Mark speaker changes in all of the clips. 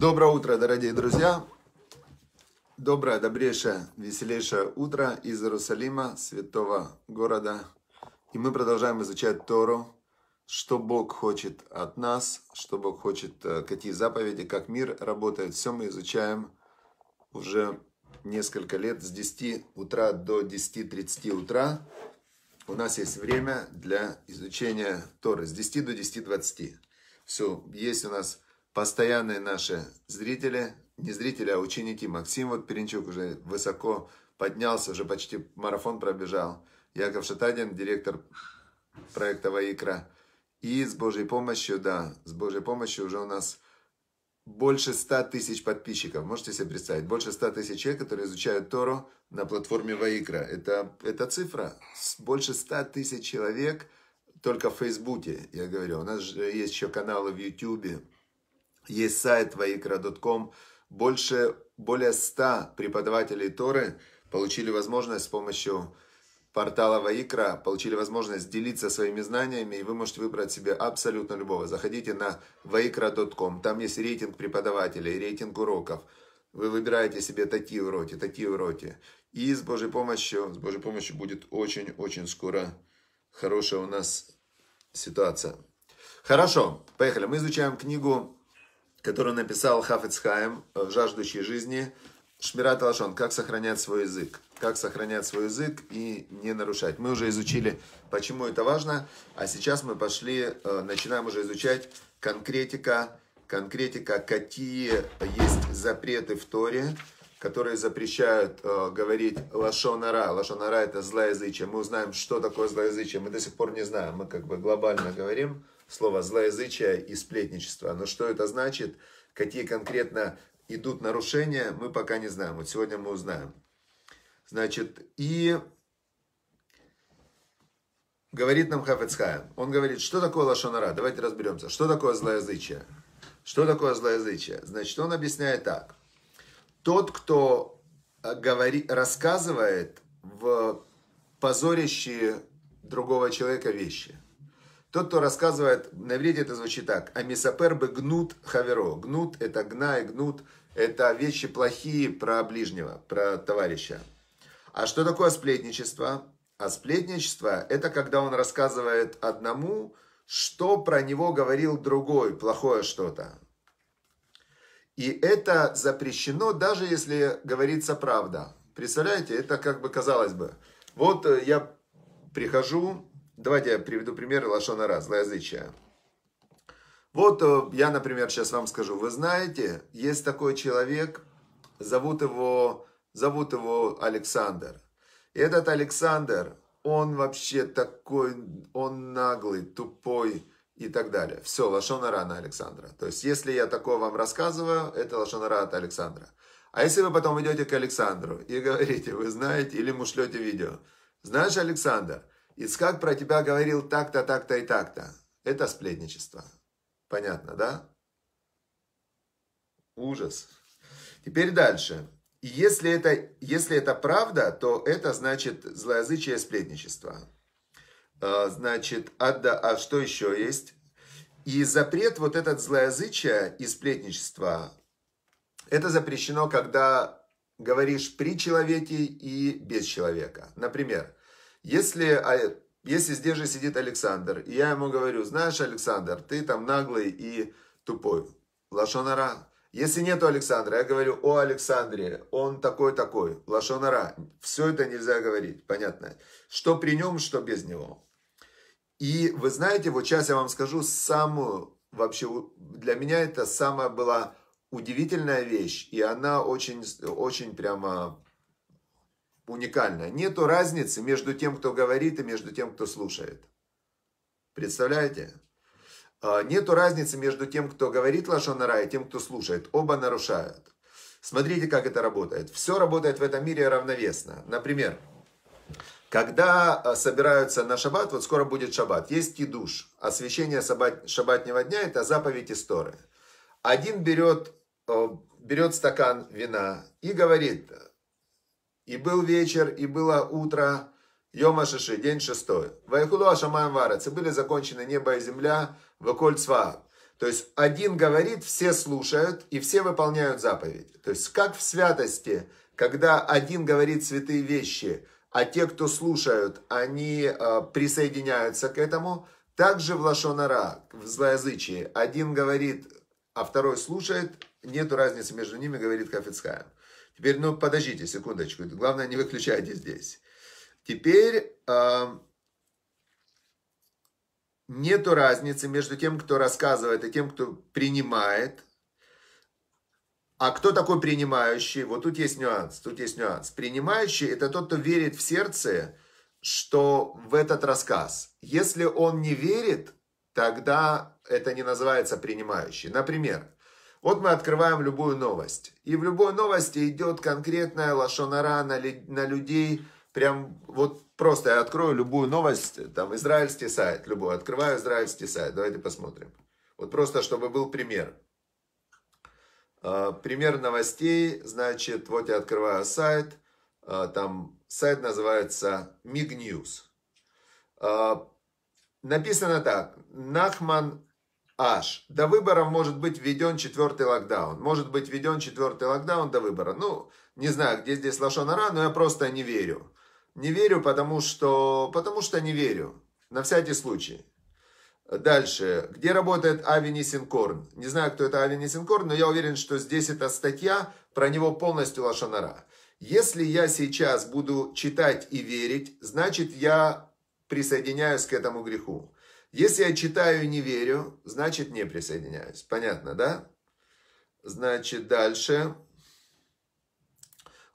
Speaker 1: Доброе утро, дорогие друзья! Доброе, добрейшее, веселейшее утро из Иерусалима, святого города. И мы продолжаем изучать Тору, что Бог хочет от нас, что Бог хочет, э, какие заповеди, как мир работает. Все мы изучаем уже несколько лет, с 10 утра до 10.30 утра. У нас есть время для изучения Торы, с 10 до 10.20. Все, есть у нас постоянные наши зрители, не зрители, а ученики. Максим вот Перенчук уже высоко поднялся, уже почти марафон пробежал. Яков Шатадин, директор проекта «Ваикра». И с Божьей помощью, да, с Божьей помощью уже у нас больше 100 тысяч подписчиков. Можете себе представить? Больше 100 тысяч человек, которые изучают Тору на платформе Ваикра. Это, это цифра. Больше 100 тысяч человек только в Фейсбуке, я говорю. У нас же есть еще каналы в Ютьюбе, есть сайт vaikra.com. Больше, более 100 преподавателей Торы получили возможность с помощью портала Ваикра, получили возможность делиться своими знаниями, и вы можете выбрать себе абсолютно любого. Заходите на vaikra.com, там есть рейтинг преподавателей, рейтинг уроков. Вы выбираете себе такие уроки, такие уроки. И с Божьей помощью, с Божьей помощью будет очень-очень скоро хорошая у нас ситуация. Хорошо, поехали. Мы изучаем книгу которую написал Хафецхайм в э, «Жаждущей жизни», Шмират Лашон, как сохранять свой язык, как сохранять свой язык и не нарушать. Мы уже изучили, почему это важно, а сейчас мы пошли, э, начинаем уже изучать конкретика, конкретика, какие есть запреты в Торе, которые запрещают э, говорить лашонара. Лашонара это злоязычие. Мы узнаем, что такое злоязычие. Мы до сих пор не знаем. Мы как бы глобально говорим слово злоязычие и сплетничество. Но что это значит, какие конкретно идут нарушения, мы пока не знаем. Вот сегодня мы узнаем. Значит, и говорит нам Хафецхая. Он говорит, что такое лошонара? Давайте разберемся. Что такое злоязычие? Что такое злоязычие? Значит, он объясняет так. Тот, кто э, говори, рассказывает в позорящие другого человека вещи – тот, кто рассказывает, на иврите это звучит так. Амисапербы гнут хаверо. Гнут – это гна и гнут. Это вещи плохие про ближнего, про товарища. А что такое сплетничество? А сплетничество – это когда он рассказывает одному, что про него говорил другой, плохое что-то. И это запрещено, даже если говорится правда. Представляете, это как бы казалось бы. Вот я прихожу, Давайте я приведу пример лошонара, злоязычия. Вот э, я, например, сейчас вам скажу. Вы знаете, есть такой человек, зовут его, зовут его Александр. И этот Александр, он вообще такой, он наглый, тупой и так далее. Все, лошонара на Александра. То есть, если я такое вам рассказываю, это лошонара от Александра. А если вы потом идете к Александру и говорите, вы знаете, или ему шлете видео. Знаешь, Александр, Ицхак про тебя говорил так-то, так-то и так-то. Это сплетничество. Понятно, да? Ужас. Теперь дальше. И если это, если это правда, то это значит злоязычие сплетничество. А, значит, а да, а что еще есть? И запрет вот этот злоязычия и сплетничества, это запрещено, когда говоришь при человеке и без человека. Например, если, а, если здесь же сидит Александр, и я ему говорю, знаешь, Александр, ты там наглый и тупой. Лашонара. Если нету Александра, я говорю о Александре, он такой-такой, лашонара. Все это нельзя говорить, понятно. Что при нем, что без него. И вы знаете, вот сейчас я вам скажу самую, вообще для меня это самая была удивительная вещь, и она очень, очень прямо Уникально. Нету разницы между тем, кто говорит, и между тем, кто слушает. Представляете? А, нету разницы между тем, кто говорит лошонара, и тем, кто слушает. Оба нарушают. Смотрите, как это работает. Все работает в этом мире равновесно. Например, когда а, собираются на шаббат, вот скоро будет шаббат, есть кидуш, освящение шаббатнего дня, это заповедь истории. Один берет, а, берет стакан вина и говорит, и был вечер, и было утро, Йома Шиши, день шестой. Вайхулу Ашамаем Варец. И были закончены небо и земля, Ваколь Цва. То есть один говорит, все слушают, и все выполняют заповедь. То есть как в святости, когда один говорит святые вещи, а те, кто слушают, они э, присоединяются к этому. Также в лашонара в злоязычии, один говорит, а второй слушает, нету разницы между ними, говорит Кафицкая. Теперь, ну, подождите секундочку. Главное, не выключайте здесь. Теперь э, нету разницы между тем, кто рассказывает, и тем, кто принимает. А кто такой принимающий? Вот тут есть нюанс, тут есть нюанс. Принимающий – это тот, кто верит в сердце, что в этот рассказ. Если он не верит, тогда это не называется принимающий. Например, вот мы открываем любую новость. И в любой новости идет конкретная лошонара на, на людей. Прям вот просто я открою любую новость, там израильский сайт, любой, открываю израильский сайт, давайте посмотрим. Вот просто, чтобы был пример. А, пример новостей, значит, вот я открываю сайт, а, там сайт называется MIG News. А, написано так, Нахман аж. До выборов может быть введен четвертый локдаун. Может быть введен четвертый локдаун до выбора. Ну, не знаю, где здесь лошонара, но я просто не верю. Не верю, потому что... Потому что не верю. На всякий случай. Дальше. Где работает Ави Нисенкорн? Не знаю, кто это Ави Нисенкорн, но я уверен, что здесь эта статья, про него полностью лошонара. Если я сейчас буду читать и верить, значит я присоединяюсь к этому греху. Если я читаю и не верю, значит не присоединяюсь. Понятно, да? Значит, дальше.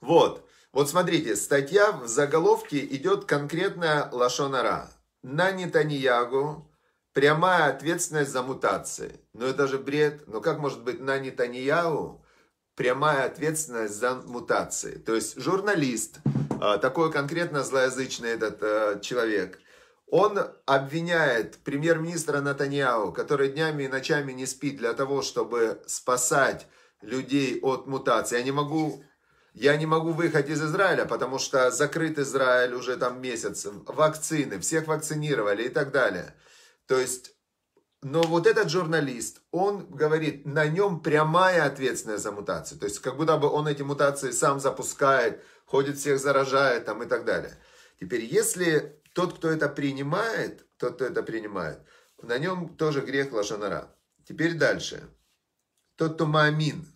Speaker 1: Вот. Вот смотрите, статья в заголовке идет конкретная Лашонара. На Нетаньягу прямая ответственность за мутации. Ну это же бред. Но как может быть на Нетаньягу прямая ответственность за мутации? То есть журналист, а, такой конкретно злоязычный этот а, человек – он обвиняет премьер-министра Натаньяу, который днями и ночами не спит для того, чтобы спасать людей от мутации. Я не могу, я не могу выехать из Израиля, потому что закрыт Израиль уже там месяц, вакцины, всех вакцинировали и так далее. То есть, но вот этот журналист, он говорит, на нем прямая ответственность за мутацию. То есть, как будто бы он эти мутации сам запускает, ходит всех заражает там и так далее. Теперь, если тот, кто это принимает, тот, кто это принимает, на нем тоже грех лошанара. Теперь дальше. Тот, кто маамин,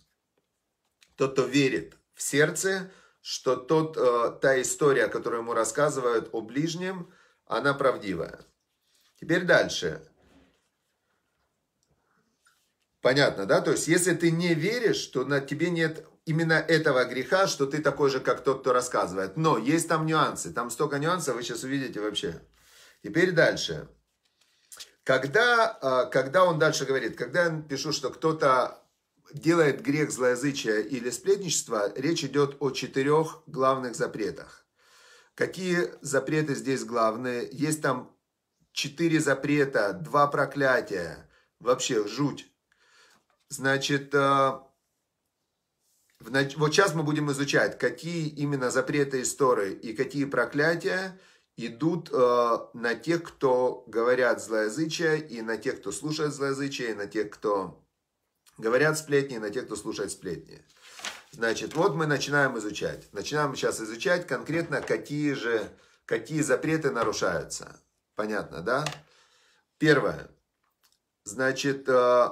Speaker 1: тот, кто верит в сердце, что тот, э, та история, которую ему рассказывают о ближнем, она правдивая. Теперь дальше. Понятно, да? То есть, если ты не веришь, то на тебе нет именно этого греха, что ты такой же, как тот, кто рассказывает. Но есть там нюансы, там столько нюансов, вы сейчас увидите вообще. Теперь дальше. Когда, а, когда он дальше говорит, когда я пишу, что кто-то делает грех злоязычия или сплетничества, речь идет о четырех главных запретах. Какие запреты здесь главные? Есть там четыре запрета, два проклятия. Вообще жуть. Значит, а, вот сейчас мы будем изучать, какие именно запреты истории и какие проклятия идут э, на тех, кто говорят злоязычие, и на тех, кто слушает злоязычие, и на тех, кто говорят сплетни, и на тех, кто слушает сплетни. Значит, вот мы начинаем изучать. Начинаем сейчас изучать конкретно, какие же, какие запреты нарушаются. Понятно, да? Первое. Значит, э,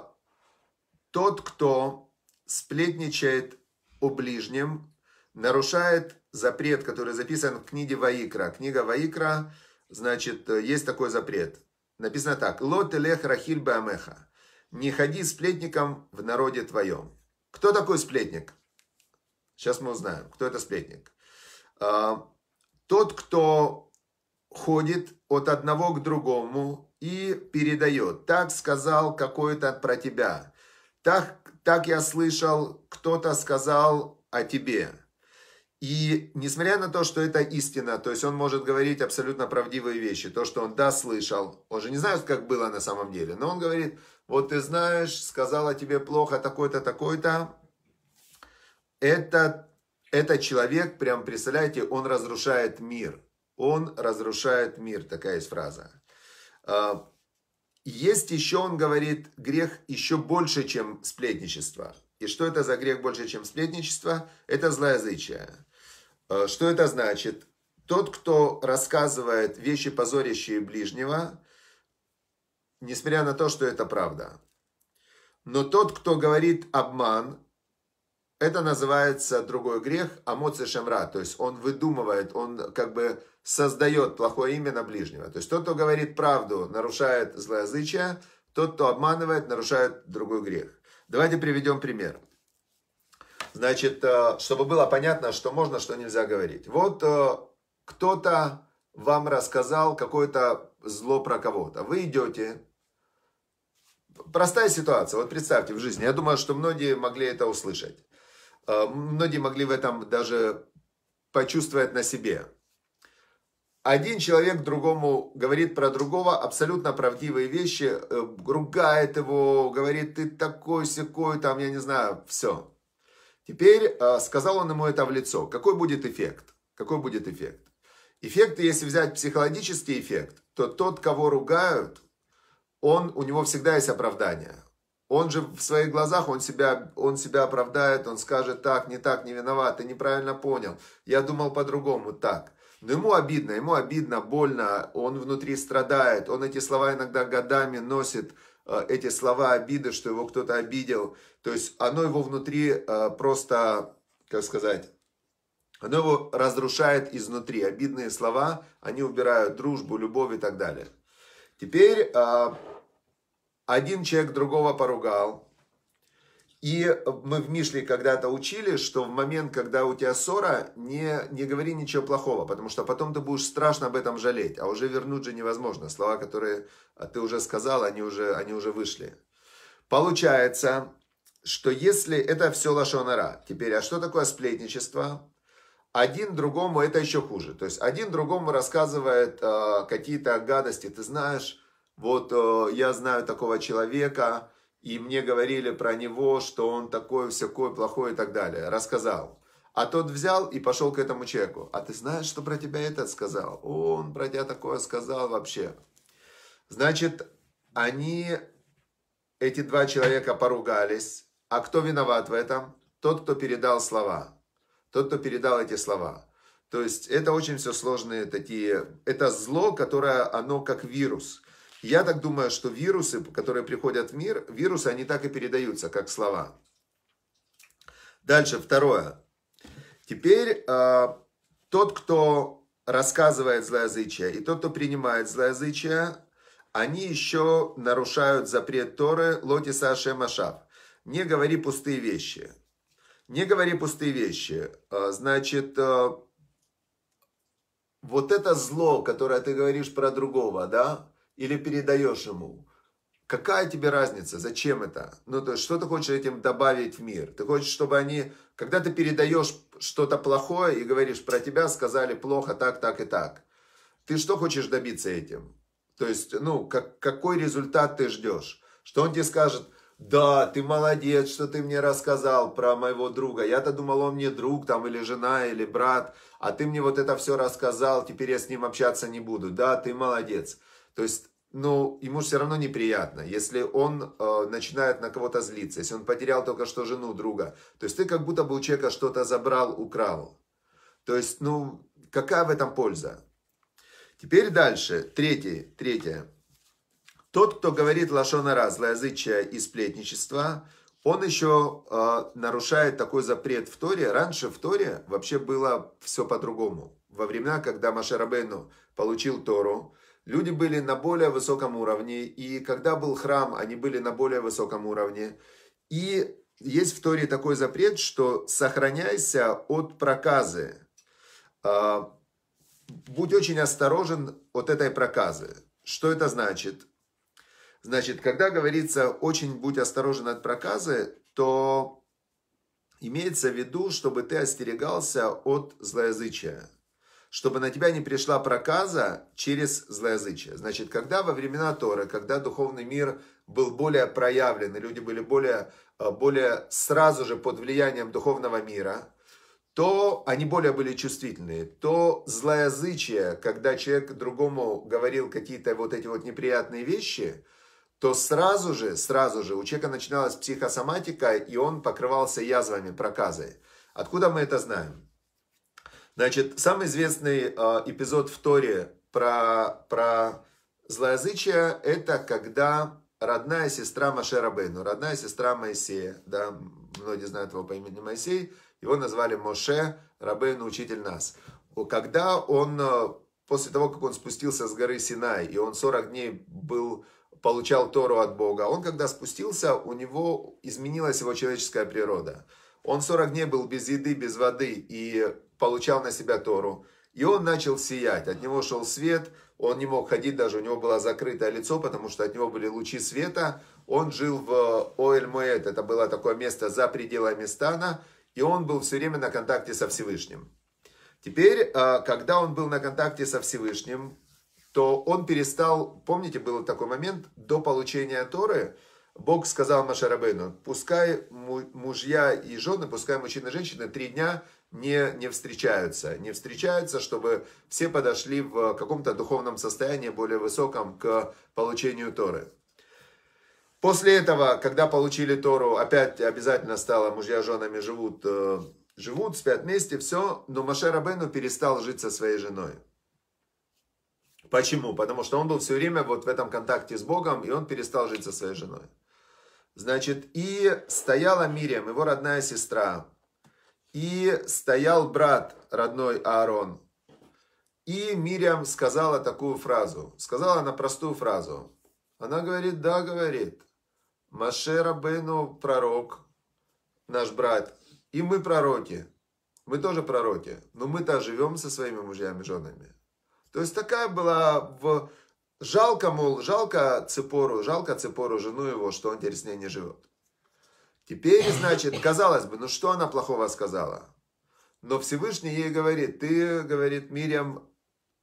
Speaker 1: тот, кто сплетничает о ближнем, нарушает запрет, который записан в книге Ваикра. Книга Ваикра, значит, э, есть такой запрет. Написано так. «Лот элех рахиль баамеха». «Не ходи сплетником в народе твоем». Кто такой сплетник? Сейчас мы узнаем, кто это сплетник. А, тот, кто ходит от одного к другому и передает. Так сказал какой-то про тебя. Так, так я слышал, кто-то сказал о тебе. И несмотря на то, что это истина, то есть он может говорить абсолютно правдивые вещи, то, что он да, слышал, он же не знает, как было на самом деле, но он говорит, вот ты знаешь, сказал о тебе плохо такой-то, такой-то, Этот этот человек, прям представляете, он разрушает мир, он разрушает мир, такая есть фраза. А, есть еще, он говорит, грех еще больше, чем сплетничество. И что это за грех больше, чем сплетничество? Это злоязычие. Э, что это значит? Тот, кто рассказывает вещи, позорящие ближнего, несмотря на то, что это правда. Но тот, кто говорит обман, это называется другой грех, амоци шамра, то есть он выдумывает, он как бы создает плохое имя на ближнего. То есть тот, кто говорит правду, нарушает злоязычие, тот, кто обманывает, нарушает другой грех. Давайте приведем пример. Значит, э, чтобы было понятно, что можно, что нельзя говорить. Вот э, кто-то вам рассказал какое-то зло про кого-то. Вы идете, простая ситуация. Вот представьте в жизни. Я думаю, что многие могли это услышать. Э, многие могли в этом даже почувствовать на себе. Один человек другому говорит про другого абсолютно правдивые вещи, э, ругает его, говорит, ты такой, секой, там, я не знаю, все. Теперь э, сказал он ему это в лицо. Какой будет эффект? Какой будет эффект? Эффект, если взять психологический эффект, то тот, кого ругают, он, у него всегда есть оправдание он же в своих глазах, он себя, он себя оправдает, он скажет так, не так, не виноват, ты неправильно понял, я думал по-другому, так. Но ему обидно, ему обидно, больно, он внутри страдает, он эти слова иногда годами носит, э, эти слова обиды, что его кто-то обидел. То есть оно его внутри э, просто, как сказать, оно его разрушает изнутри. Обидные слова, они убирают дружбу, любовь и так далее. Теперь э, один человек другого поругал. И мы в Мишле когда-то учили, что в момент, когда у тебя ссора, не, не говори ничего плохого, потому что потом ты будешь страшно об этом жалеть, а уже вернуть же невозможно. Слова, которые а, ты уже сказал, они уже, они уже вышли. Получается, что если это все лошонара, теперь, а что такое сплетничество? Один другому это еще хуже. То есть один другому рассказывает э, какие-то гадости, ты знаешь, вот э, я знаю такого человека, и мне говорили про него, что он такой, всякой, плохой и так далее. Рассказал. А тот взял и пошел к этому человеку. А ты знаешь, что про тебя этот сказал? О, он про тебя такое сказал вообще. Значит, они, эти два человека поругались. А кто виноват в этом? Тот, кто передал слова. Тот, кто передал эти слова. То есть это очень все сложные такие... Это зло, которое, оно как вирус – я так думаю, что вирусы, которые приходят в мир, вирусы, они так и передаются, как слова. Дальше, второе. Теперь э, тот, кто рассказывает злоязычие, и тот, кто принимает злоязычие, они еще нарушают запрет Торы Лоти Саше Машав. Не говори пустые вещи. Не говори пустые вещи. А, значит, а, вот это зло, которое ты говоришь про другого, да, или передаешь ему. Какая тебе разница, зачем это? Ну, то есть, что ты хочешь этим добавить в мир? Ты хочешь, чтобы они, когда ты передаешь что-то плохое и говоришь, про тебя сказали плохо, так, так и так, ты что хочешь добиться этим? То есть, ну, как, какой результат ты ждешь? Что он тебе скажет, да, ты молодец, что ты мне рассказал про моего друга. Я-то думал, он мне друг, там, или жена, или брат, а ты мне вот это все рассказал, теперь я с ним общаться не буду. Да, ты молодец. То есть, ну, ему все равно неприятно, если он э, начинает на кого-то злиться, если он потерял только что жену друга. То есть, ты как будто бы у человека что-то забрал, украл. То есть, ну, какая в этом польза? Теперь дальше, третий, третье. Тот, кто говорит лошонара, злоязычие и сплетничество, он еще э, нарушает такой запрет в Торе. Раньше в Торе вообще было все по-другому. Во времена, когда Машарабену получил Тору, Люди были на более высоком уровне, и когда был храм, они были на более высоком уровне. И есть в Торе такой запрет, что сохраняйся от проказы. А, будь очень осторожен от этой проказы. Что это значит? Значит, когда говорится «очень будь осторожен от проказы», то имеется в виду, чтобы ты остерегался от злоязычия, чтобы на тебя не пришла проказа через злоязычие. Значит, когда во времена Торы, когда духовный мир был более проявлен, и люди были более, э, более сразу же под влиянием духовного мира, то они более были чувствительные, то злоязычие, когда человек другому говорил какие-то вот эти вот неприятные вещи, то сразу же, сразу же у человека начиналась психосоматика, и он покрывался язвами, проказой. Откуда мы это знаем? Значит, самый известный э, эпизод в Торе про, про злоязычие – это когда родная сестра Машера Бейну, родная сестра Моисея, да, многие знают его по имени Моисей, его назвали Моше Рабейну, учитель нас. Когда он, а, после того, как он спустился с горы Синай, и он 40 дней был, получал Тору от Бога, он, когда спустился, у него изменилась его человеческая природа. Он 40 дней был без еды, без воды, и получал на себя Тору. И он начал сиять, от него шел свет, он не мог ходить даже, у него было закрытое лицо, потому что от него были лучи света. Он жил в э, Оэль-Муэт, это было такое место за пределами стана, и он был все время на контакте со Всевышним. Теперь, э, когда он был на контакте со Всевышним, то он перестал, помните, был такой момент, до получения Торы, Бог сказал Машарабену, пускай мужья и жены, пускай мужчины и женщины три дня не, не встречаются. Не встречаются, чтобы все подошли в каком-то духовном состоянии более высоком к получению Торы. После этого, когда получили Тору, опять обязательно стало мужья женами живут, э, живут, спят вместе, все. Но Маше Рабену перестал жить со своей женой. Почему? Потому что он был все время вот в этом контакте с Богом, и он перестал жить со своей женой. Значит, и стояла Мирием его родная сестра, и стоял брат родной Аарон. И Мириам сказала такую фразу. Сказала она простую фразу. Она говорит, да, говорит. Маше Рабейну пророк, наш брат. И мы пророки. Мы тоже пророки. Но мы-то живем со своими мужьями и женами. То есть такая была в... Жалко, мол, жалко Цепору, жалко Цепору, жену его, что он теперь с ней не живет. Теперь, значит, казалось бы, ну что она плохого сказала? Но Всевышний ей говорит, ты, говорит, Мирьям,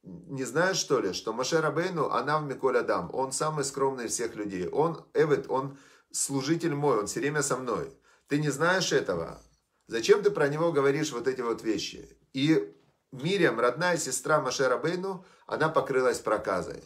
Speaker 1: не знаешь, что ли, что Маше Рабейну, она в Миколь Адам, он самый скромный из всех людей. Он, Эвет, он служитель мой, он все время со мной. Ты не знаешь этого? Зачем ты про него говоришь вот эти вот вещи? И Мирьям, родная сестра Маше Рабейну, она покрылась проказой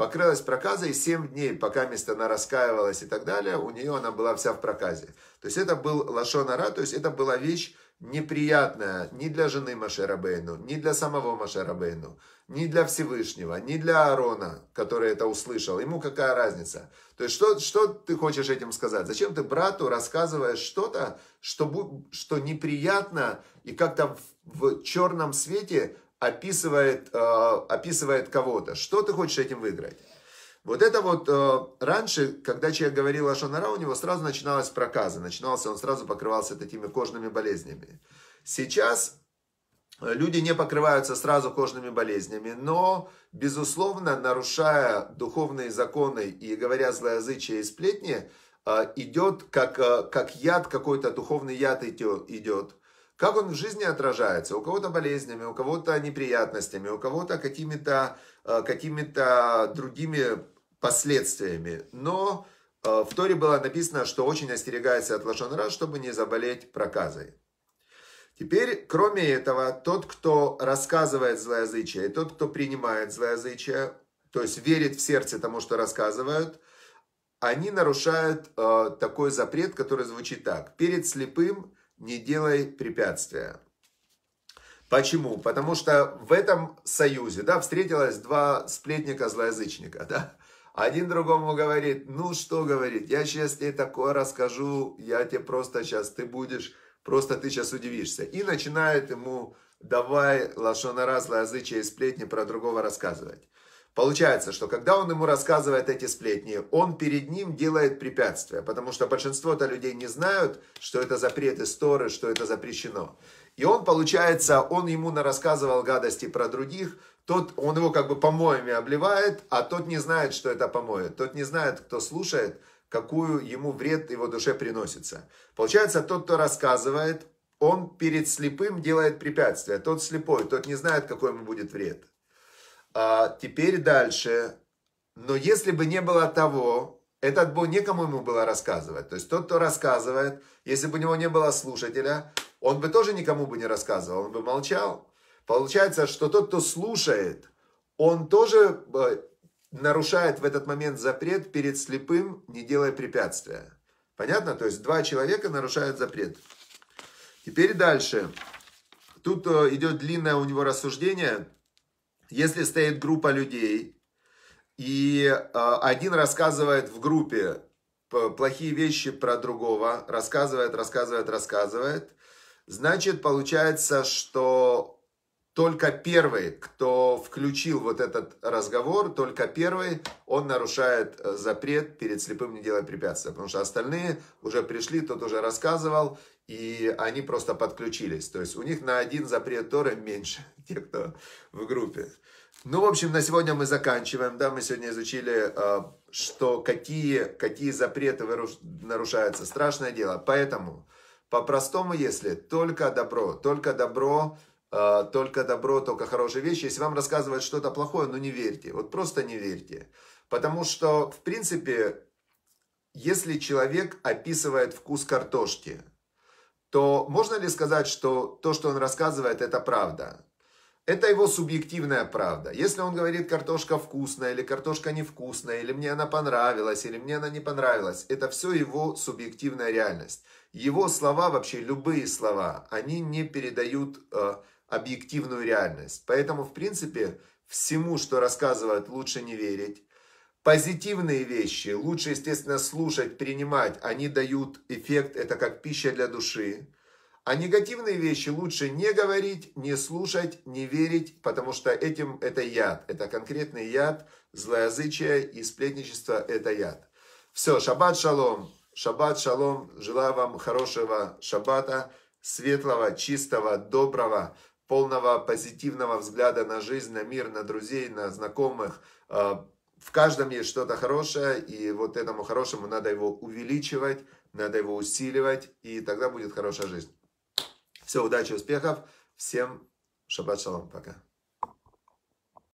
Speaker 1: покрылась проказой, и 7 дней, пока место она раскаивалась и так далее, у нее она была вся в проказе. То есть это был лошонара, то есть это была вещь неприятная ни для жены Машерабейну, ни для самого Машерабейну, ни для Всевышнего, ни для Аарона, который это услышал. Ему какая разница? То есть что, что ты хочешь этим сказать? Зачем ты брату рассказываешь что-то, что, что неприятно и как-то в, в черном свете описывает, э, описывает кого-то. Что ты хочешь этим выиграть? Вот это вот э, раньше, когда человек говорил о Шонара, у него сразу начиналась проказа. Начинался, он сразу покрывался такими кожными болезнями. Сейчас э, люди не покрываются сразу кожными болезнями, но, безусловно, нарушая духовные законы и говоря злоязычие и сплетни, э, идет как, э, как яд, какой-то духовный яд идет как он в жизни отражается? У кого-то болезнями, у кого-то неприятностями, у кого-то какими-то э, какими другими последствиями. Но э, в Торе было написано, что очень остерегается от лошон раз, чтобы не заболеть проказой. Теперь, кроме этого, тот, кто рассказывает злоязычие, и тот, кто принимает злоязычие, то есть верит в сердце тому, что рассказывают, они нарушают э, такой запрет, который звучит так. Перед слепым не делай препятствия. Почему? Потому что в этом союзе, да, встретилось два сплетника-злоязычника, да. Один другому говорит, ну что говорит, я сейчас тебе такое расскажу, я тебе просто сейчас, ты будешь, просто ты сейчас удивишься. И начинает ему, давай, лошонара, злоязычие и сплетни про другого рассказывать. Получается, что когда он ему рассказывает эти сплетни, он перед ним делает препятствия, потому что большинство-то людей не знают, что это запреты сторы, что это запрещено. И он, получается, он ему рассказывал гадости про других, тот, он его как бы помоями обливает, а тот не знает, что это помоет, тот не знает, кто слушает, какую ему вред его душе приносится. Получается, тот, кто рассказывает, он перед слепым делает препятствия, тот слепой, тот не знает, какой ему будет вред. А теперь дальше. Но если бы не было того, этот бы некому ему было рассказывать. То есть тот, кто рассказывает, если бы у него не было слушателя, он бы тоже никому бы не рассказывал, он бы молчал. Получается, что тот, кто слушает, он тоже э, нарушает в этот момент запрет перед слепым, не делая препятствия. Понятно? То есть два человека нарушают запрет. Теперь дальше. Тут э, идет длинное у него рассуждение – если стоит группа людей, и а, один рассказывает в группе плохие вещи про другого, рассказывает, рассказывает, рассказывает, значит, получается, что только первый, кто включил вот этот разговор, только первый, он нарушает э, запрет перед слепым не делать препятствия. Потому что остальные уже пришли, тот уже рассказывал, и они просто подключились. То есть у них на один запрет Торы меньше, те, кто в группе. Ну, в общем, на сегодня мы заканчиваем. Да, мы сегодня изучили, э, что какие, какие запреты нарушаются. Страшное дело. Поэтому, по-простому, если только добро, только добро – Э, только добро, только хорошие вещи. Если вам рассказывают что-то плохое, ну не верьте. Вот просто не верьте. Потому что, в принципе, если человек описывает вкус картошки, то можно ли сказать, что то, что он рассказывает, это правда? Это его субъективная правда. Если он говорит, картошка вкусная, или картошка невкусная, или мне она понравилась, или мне она не понравилась, это все его субъективная реальность. Его слова, вообще любые слова, они не передают э, объективную реальность. Поэтому, в принципе, всему, что рассказывают, лучше не верить. Позитивные вещи лучше, естественно, слушать, принимать. Они дают эффект, это как пища для души. А негативные вещи лучше не говорить, не слушать, не верить, потому что этим это яд. Это конкретный яд, злоязычие и сплетничество – это яд. Все, шаббат шалом. Шаббат шалом. Желаю вам хорошего шаббата, светлого, чистого, доброго полного позитивного взгляда на жизнь, на мир, на друзей, на знакомых. А, в каждом есть что-то хорошее, и вот этому хорошему надо его увеличивать, надо его усиливать, и тогда будет хорошая жизнь. Все, удачи, успехов, всем шаббат шалом, пока.